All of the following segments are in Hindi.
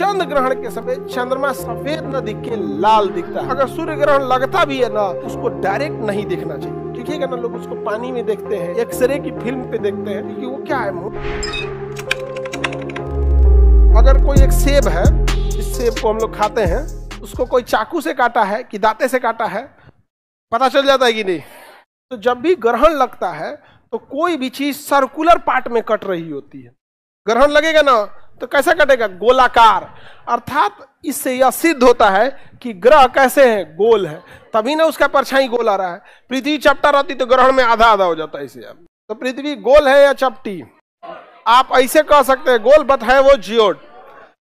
चंद्र ग्रहण के समय चंद्रमा सफेद न दिख के लाल दिखता है अगर सूर्य ग्रहण लगता भी है ना उसको डायरेक्ट नहीं देखना चाहिए ठीक है ना लोग उसको पानी में देखते हैं एक्सरे की फिल्म पे देखते हैं क्योंकि वो क्या है अगर कोई एक सेब है इस सेब को हम लोग खाते हैं उसको कोई चाकू से काटा है कि दाते से काटा है पता चल जाता है कि नहीं तो जब भी ग्रहण लगता है तो कोई भी चीज सर्कुलर पार्ट में कट रही होती है ग्रहण लगेगा ना तो कैसा कटेगा गोलाकार अर्थात इससे यह सिद्ध होता है कि ग्रह कैसे हैं गोल है तभी ना उसका परछाई गोल आ रहा है पृथ्वी चपटा रहती तो ग्रहण में आधा आधा हो जाता है इसे अब तो पृथ्वी गोल है या चपटी आप ऐसे कह सकते हैं गोल बट है वो जियोड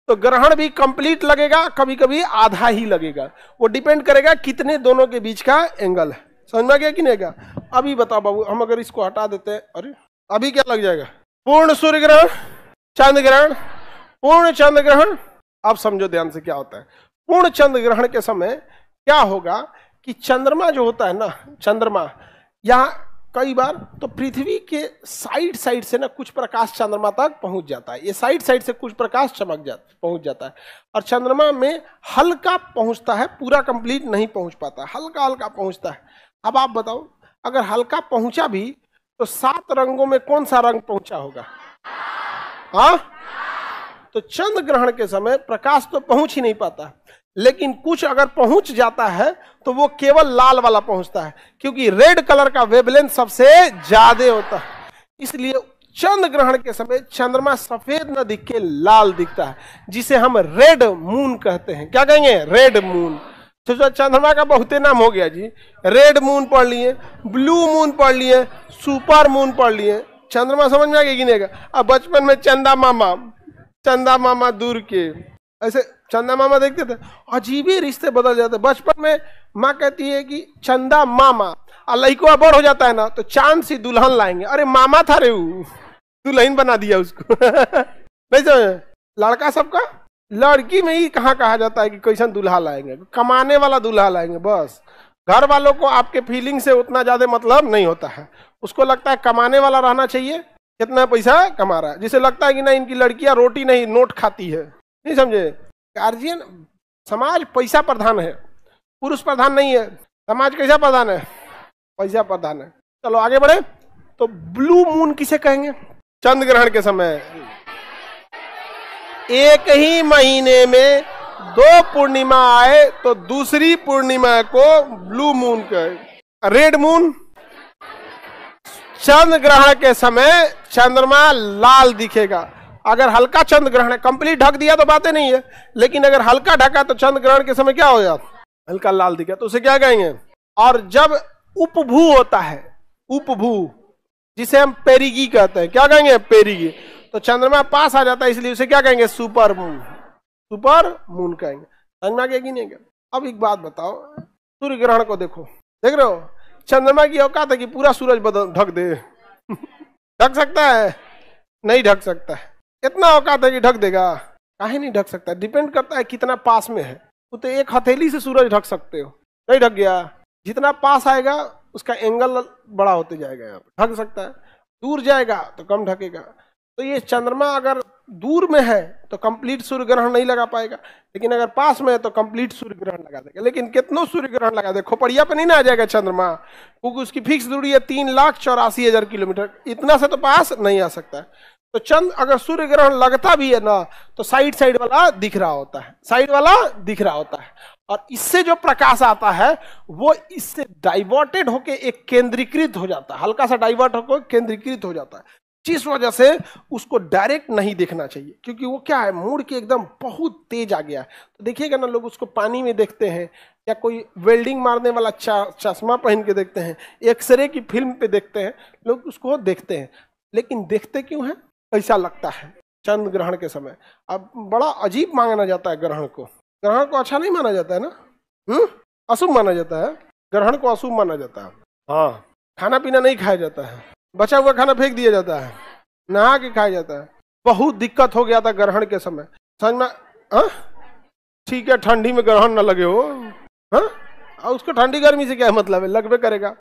तो ग्रहण भी कंप्लीट लगेगा कभी कभी आधा ही लगेगा वो डिपेंड करेगा कितने दोनों के बीच का एंगल है समझ में गया कि नहीं गया अभी बताओ बाबू हम अगर इसको हटा देते हैं अरे अभी क्या लग जाएगा पूर्ण सूर्य ग्रहण चंद्र ग्रहण पूर्ण चंद्र ग्रहण अब समझो ध्यान से क्या होता है पूर्ण चंद्र ग्रहण के समय क्या होगा कि चंद्रमा जो होता है ना चंद्रमा यहाँ कई बार तो पृथ्वी के साइड साइड से ना कुछ प्रकाश चंद्रमा तक पहुंच जाता है ये साइड साइड से कुछ प्रकाश चमक जा पहुंच जाता है और चंद्रमा में हल्का पहुंचता है पूरा कंप्लीट नहीं पहुंच पाता हल्का हल्का पहुंचता है अब आप बताओ अगर हल्का पहुंचा भी तो सात रंगों में कौन सा रंग पहुंचा होगा हाँ तो चंद्र ग्रहण के समय प्रकाश तो पहुंच ही नहीं पाता लेकिन कुछ अगर पहुंच जाता है तो वो केवल लाल वाला पहुंचता है क्योंकि रेड कलर का वेबलेंथ सबसे ज्यादा होता है इसलिए चंद्र ग्रहण के समय चंद्रमा सफेद न दिख के लाल दिखता है जिसे हम रेड मून कहते हैं क्या कहेंगे रेड मून सोचो चंद्रमा का बहुते नाम हो गया जी रेड मून पढ़ लिए ब्लू मून पढ़ लिए सुपर मून पढ़ लिए चंद्रमा समझ में आ गया कि नहीं अब बचपन में चंदा मामा चंदा मामा दूर के ऐसे चंदा मामा देखते थे अजीब ही रिश्ते बदल जाते बचपन में माँ कहती है कि चंदा मामा अल्लाह बड़ हो जाता है ना तो चांद सी दुल्हन लाएंगे अरे मामा था रे दुल्हन बना दिया उसको नहीं समझ लड़का सबका लड़की में ही कहाँ कहा जाता है कि कैसा दुल्हा लाएंगे कमाने वाला दुल्हा लाएंगे बस घर वालों को आपके फीलिंग से उतना ज़्यादा मतलब नहीं होता है उसको लगता है कमाने वाला रहना चाहिए कितना पैसा कमा रहा है जिसे लगता है कि ना इनकी लड़कियां रोटी नहीं नोट खाती है नहीं समझे गार्जियन समाज पैसा प्रधान है पुरुष प्रधान नहीं है समाज कैसा प्रधान है पैसा प्रधान है चलो आगे बढ़े तो ब्लू मून किसे कहेंगे चंद्र ग्रहण के समय एक ही महीने में दो पूर्णिमा आए तो दूसरी पूर्णिमा को ब्लू मून कहे रेड मून चंद्र ग्रहण के समय चंद्रमा लाल दिखेगा अगर हल्का चंद्र ग्रहण कंप्लीट ढक दिया तो बातें नहीं है लेकिन अगर हल्का ढका तो चंद्र ग्रहण के समय क्या हो जाता हल्का लाल दिखा तो उसे क्या कहेंगे और जब उपभू होता है उपभू जिसे हम पेरिगी कहते हैं क्या कहेंगे पेरिगी तो चंद्रमा पास आ जाता है इसलिए उसे क्या कहेंगे सुपर मून सुपर मून कहेंगे संज्ञा के गिनेंगे अब एक बात बताओ सूर्य ग्रहण को देखो देख रहे हो चंद्रमा की औकात है कि पूरा सूरज बदल ढक दे ढक सकता है नहीं ढक सकता है इतना औकात है कि ढक देगा काहे नहीं ढक सकता डिपेंड करता है कितना पास में है वो तो, तो एक हथेली से सूरज ढक सकते हो नहीं ढक गया जितना पास आएगा उसका एंगल बड़ा होते जाएगा यहाँ ढक सकता है दूर जाएगा तो कम ढकेगा तो ये चंद्रमा अगर दूर में है तो कंप्लीट सूर्य ग्रहण नहीं लगा पाएगा लेकिन अगर पास में है तो कंप्लीट सूर्य ग्रहण लगा देगा लेकिन कितनों सूर्य ग्रहण लगा दे खोपड़िया पे नहीं ना आ जाएगा चंद्रमा क्योंकि उसकी फिक्स दूरी है तीन लाख चौरासी हजार किलोमीटर इतना से तो पास नहीं आ सकता है तो चंद अगर सूर्य ग्रहण लगता भी है ना तो साइड साइड वाला दिख रहा होता है साइड वाला दिख रहा होता है और इससे जो प्रकाश आता है वो इससे डाइवर्टेड होके एक केंद्रीकृत हो जाता है हल्का सा डाइवर्ट होकर केंद्रीकृत हो जाता है जिस वजह से उसको डायरेक्ट नहीं देखना चाहिए क्योंकि वो क्या है मूड के एकदम बहुत तेज आ गया है तो देखिएगा ना लोग उसको पानी में देखते हैं या कोई वेल्डिंग मारने वाला चश्मा पहन के देखते हैं एक्सरे की फिल्म पे देखते हैं लोग उसको देखते हैं लेकिन देखते क्यों हैं ऐसा लगता है चंद्र ग्रहण के समय अब बड़ा अजीब माना जाता है ग्रहण को ग्रहण को अच्छा नहीं माना जाता है ना हम्म? अशुभ माना जाता है ग्रहण को अशुभ माना जाता है हाँ खाना पीना नहीं खाया जाता है बचा हुआ खाना फेंक दिया जाता है नहा के खाया जाता है बहुत दिक्कत हो गया था ग्रहण के समय समझ में हाँ? ठीक है ठंडी में ग्रहण ना लगे हो हाँ उसको ठंडी गर्मी से क्या मतलब है लगभग करेगा